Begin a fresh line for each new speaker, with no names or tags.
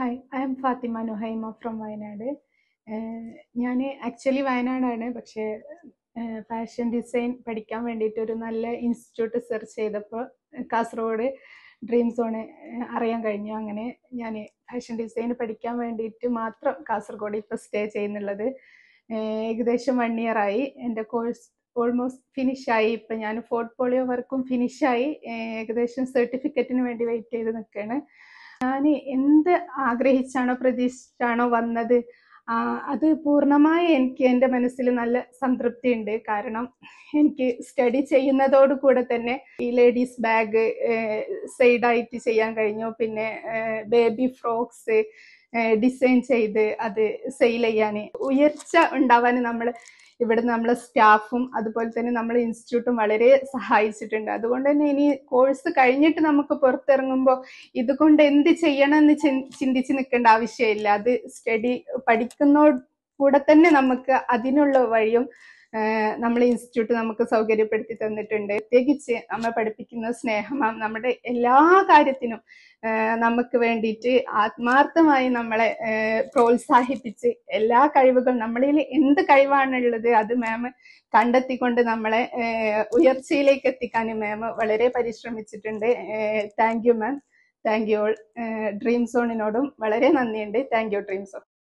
hi I'm Fathima Nuhaima from Wayanad ഞാൻ actually വയനാടാണ് പക്ഷേ ഫാഷൻ eh, ഡിസൈൻ പഠിക്കാൻ വേണ്ടിയിട്ട് ഒരു നല്ല ഇൻസ്റ്റിറ്റ്യൂട്ട് സെർച്ച് ചെയ്തപ്പോൾ കാസർഗോഡ് ഡ്രീം സോണ് eh, അറിയാൻ കഴിഞ്ഞു അങ്ങനെ ഞാൻ ഫാഷൻ ഡിസൈൻ പഠിക്കാൻ വേണ്ടിയിട്ട് മാത്രം കാസർഗോഡ് ഇപ്പോൾ സ്റ്റേ ചെയ്യുന്നുള്ളത് eh, ഏകദേശം വൺ ഇയറായി എൻ്റെ കോഴ്സ് ഓൾമോസ്റ്റ് ഫിനിഷായി ഇപ്പം ഞാൻ പോർട്ട്ഫോളിയോ വർക്കും ഫിനിഷായി ഏകദേശം സർട്ടിഫിക്കറ്റിന് വേണ്ടി വെയിറ്റ് ചെയ്ത് നിൽക്കുകയാണ് ഞാൻ എന്ത് ആഗ്രഹിച്ചാണോ പ്രതീക്ഷിച്ചാണോ വന്നത് അത് പൂർണ്ണമായി എനിക്ക് എൻ്റെ മനസ്സിൽ നല്ല സംതൃപ്തി ഉണ്ട് കാരണം എനിക്ക് സ്റ്റഡി ചെയ്യുന്നതോട് കൂടെ തന്നെ ഈ ലേഡീസ് ബാഗ് സൈഡായിട്ട് ചെയ്യാൻ കഴിഞ്ഞു പിന്നെ ബേബി ഫ്രോക്സ് ഡിസൈൻ ചെയ്ത് അത് സെയിൽ ചെയ്യാൻ ഉയർച്ച ഉണ്ടാവാൻ നമ്മൾ ഇവിടെ നമ്മളെ സ്റ്റാഫും അതുപോലെ തന്നെ നമ്മൾ ഇൻസ്റ്റിറ്റ്യൂട്ടും വളരെ സഹായിച്ചിട്ടുണ്ട് അതുകൊണ്ട് തന്നെ ഇനി കോഴ്സ് കഴിഞ്ഞിട്ട് നമുക്ക് പുറത്തിറങ്ങുമ്പോൾ ഇതുകൊണ്ട് എന്ത് ചെയ്യണം എന്ന് ചിന്തിച്ച് നിൽക്കേണ്ട ആവശ്യമില്ല അത് സ്റ്റഡി പഠിക്കുന്നോ കൂടെ തന്നെ നമുക്ക് അതിനുള്ള വഴിയും നമ്മളെ ഇൻസ്റ്റിറ്റ്യൂട്ട് നമുക്ക് സൗകര്യപ്പെടുത്തി തന്നിട്ടുണ്ട് പ്രത്യേകിച്ച് നമ്മൾ പഠിപ്പിക്കുന്ന സ്നേഹമാണ് നമ്മുടെ എല്ലാ കാര്യത്തിനും നമുക്ക് വേണ്ടിയിട്ട് ആത്മാർത്ഥമായി നമ്മളെ പ്രോത്സാഹിപ്പിച്ച് എല്ലാ കഴിവുകളും നമ്മളിൽ എന്ത് കഴിവാണുള്ളത് അത് മാം കണ്ടെത്തിക്കൊണ്ട് നമ്മളെ ഉയർച്ചയിലേക്ക് എത്തിക്കാനും മാം വളരെ പരിശ്രമിച്ചിട്ടുണ്ട് thank you ma'am thank you all dream സോണിനോടും വളരെ നന്ദിയുണ്ട് താങ്ക് യു ഡ്രീം സോൺ